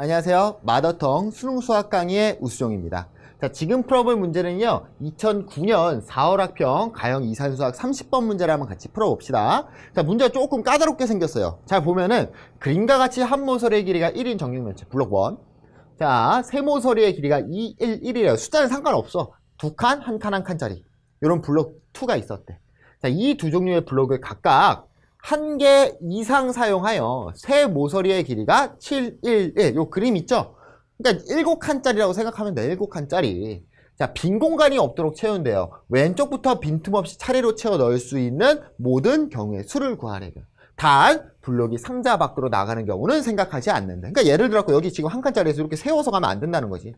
안녕하세요. 마더텅 수능 수학 강의의 우수종입니다. 자, 지금 풀어볼 문제는요. 2009년 4월 학평 가형 이산수학 30번 문제를 한번 같이 풀어봅시다. 자, 문제가 조금 까다롭게 생겼어요. 잘 보면은 그림과 같이 한 모서리의 길이가 1인 정육면체 블록 원. 자, 세 모서리의 길이가 2, 1, 1이래요. 숫자는 상관없어. 두 칸, 한 칸, 한 칸짜리. 이런 블록 2가 있었대. 자, 이 두 종류의 블록을 각각 한개 이상 사용하여 세 모서리의 길이가 7, 1, 1. 요 그림 있죠? 그러니까 7칸짜리라고 생각하면 돼. 7칸짜리. 자, 빈 공간이 없도록 채운대요. 왼쪽부터 빈틈없이 차례로 채워 넣을 수 있는 모든 경우의 수를 구하래요. 단, 블록이 상자 밖으로 나가는 경우는 생각하지 않는다. 그러니까 예를 들어서 여기 지금 한 칸짜리에서 이렇게 세워서 가면 안 된다는 거지.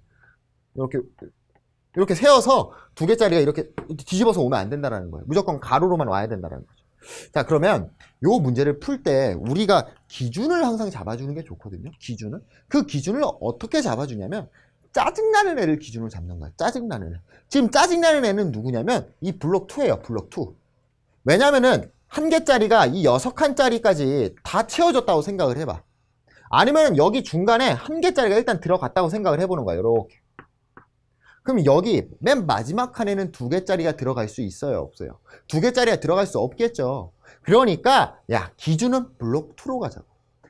이렇게 이렇게 세워서 두 개짜리가 이렇게 뒤집어서 오면 안 된다는 거예요. 무조건 가로로만 와야 된다는 거죠. 자, 그러면 요 문제를 풀 때 우리가 기준을 항상 잡아주는 게 좋거든요. 기준은그 기준을 어떻게 잡아주냐면 짜증나는 애를 기준으로 잡는 거야. 짜증나는 애. 지금 짜증나는 애는 누구냐면 이 블록 2예요. 블록 2. 왜냐면은 한 개짜리가 이 여섯 칸짜리까지 다 채워졌다고 생각을 해봐. 아니면 여기 중간에 한 개짜리가 일단 들어갔다고 생각을 해보는 거야. 이렇게. 그럼 여기 맨 마지막 칸에는 두 개짜리가 들어갈 수 있어요? 없어요? 두 개짜리가 들어갈 수 없겠죠. 그러니까 야 기준은 블록 2로 가자고.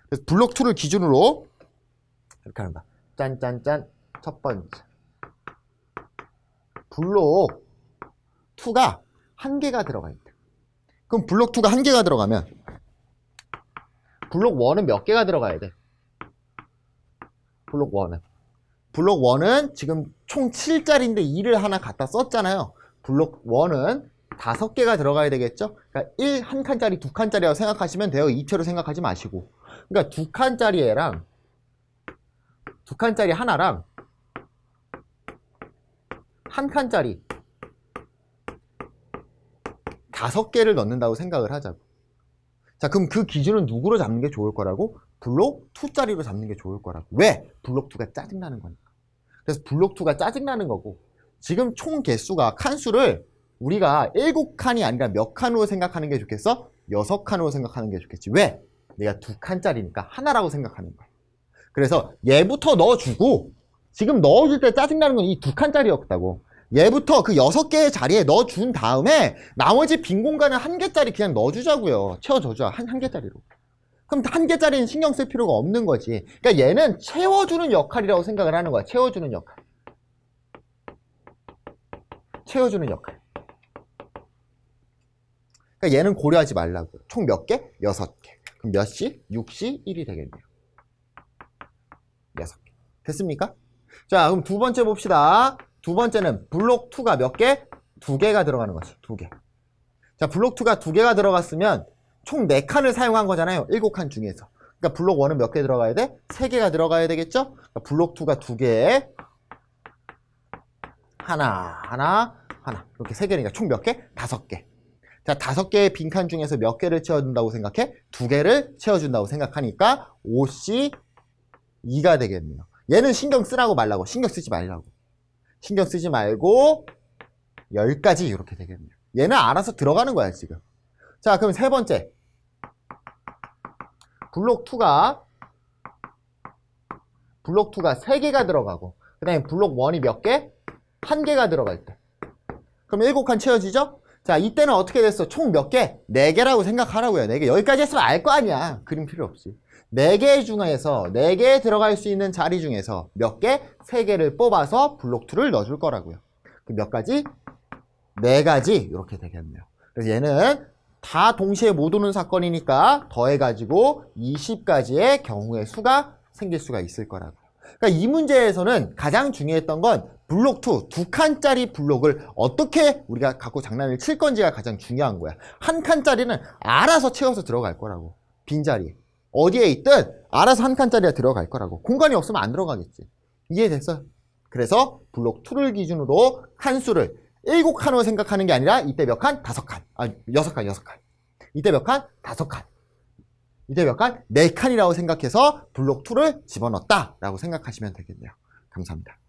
그래서 블록 2를 기준으로 이렇게 하는 거야. 짠짠짠 첫 번째 블록 2가 한 개가 들어가 있다. 그럼 블록 2가 한 개가 들어가면 블록 1은 몇 개가 들어가야 돼? 블록 1은 블록 1은 지금 총 7자리인데 2를 하나 갖다 썼잖아요. 블록 1은 다섯 개가 들어가야 되겠죠? 그러니까 1, 한 칸짜리, 두 칸짜리라고 생각하시면 돼요. 2채로 생각하지 마시고. 그러니까 두 칸짜리 애랑 두 칸짜리 하나랑 한 칸짜리 다섯 개를 넣는다고 생각을 하자고. 자, 그럼 그 기준은 누구로 잡는 게 좋을 거라고? 블록 2짜리로 잡는 게 좋을 거라고. 왜? 블록 2가 짜증나는 거니까. 그래서 블록 2가 짜증나는 거고, 지금 총 개수가 칸수를 우리가 7칸이 아니라 몇 칸으로 생각하는 게 좋겠어? 6칸으로 생각하는 게 좋겠지. 왜? 내가 두 칸짜리니까 하나라고 생각하는 거야. 그래서 얘부터 넣어주고, 지금 넣어줄 때 짜증나는 건 이 두 칸짜리였다고. 얘부터 그 여섯 개의 자리에 넣어준 다음에 나머지 빈 공간을 한 개짜리 그냥 넣어주자고요. 채워줘자 한, 한 개짜리로. 그럼 한 개짜리는 신경 쓸 필요가 없는 거지. 그러니까 얘는 채워주는 역할이라고 생각을 하는 거야. 채워주는 역할. 채워주는 역할. 그러니까 얘는 고려하지 말라고. 총 몇 개? 여섯 개. 그럼 몇 시? 6시 1이 되겠네요. 여섯 개. 됐습니까? 자, 그럼 두 번째 봅시다. 두 번째는 블록 2가 몇 개? 두 개가 들어가는 거죠. 두 개. 자, 블록 2가 두 개가 들어갔으면 총 네 칸을 사용한 거잖아요. 일곱 칸 중에서. 그러니까 블록 1은 몇 개 들어가야 돼? 세 개가 들어가야 되겠죠? 그러니까 블록 2가 두 개, 하나, 하나, 하나. 이렇게 세 개니까 총 몇 개? 다섯 개. 자, 다섯 개의 빈 칸 중에서 몇 개를 채워준다고 생각해? 두 개를 채워준다고 생각하니까 5C 2가 되겠네요. 얘는 신경 쓰라고 말라고. 신경 쓰지 말라고. 신경 쓰지 말고 10가지 이렇게 되겠네요. 얘는 알아서 들어가는 거야 지금. 자 그럼 세 번째 블록 2가 블록 2가 3개가 들어가고 그 다음에 블록 1이 몇 개? 1 개가 들어갈 때 그럼 7칸 채워지죠? 자 이때는 어떻게 됐어? 총 몇 개? 4개라고 생각하라고요 4개 여기까지 했으면 알 거 아니야 그림 필요 없이 4개 중에서 4개 들어갈 수 있는 자리 중에서 몇 개? 3개를 뽑아서 블록 2를 넣어줄 거라고요. 몇 가지? 4 가지 이렇게 되겠네요. 그래서 얘는 다 동시에 못 오는 사건이니까 더해가지고 20가지의 경우의 수가 생길 수가 있을 거라고요. 그러니까 이 문제에서는 가장 중요했던 건 블록 2, 두 칸짜리 블록을 어떻게 우리가 갖고 장난을 칠 건지가 가장 중요한 거야. 한 칸짜리는 알아서 채워서 들어갈 거라고. 빈자리. 어디에 있든 알아서 한 칸짜리가 들어갈 거라고. 공간이 없으면 안 들어가겠지. 이해됐어요? 그래서 블록 2를 기준으로 칸수를 7칸으로 생각하는 게 아니라 이때 몇 칸? 5칸. 아, 6칸, 6칸. 이때 몇 칸? 5칸. 이때 몇 칸? 4칸이라고 생각해서 블록 2를 집어넣었다라고 생각하시면 되겠네요. 감사합니다.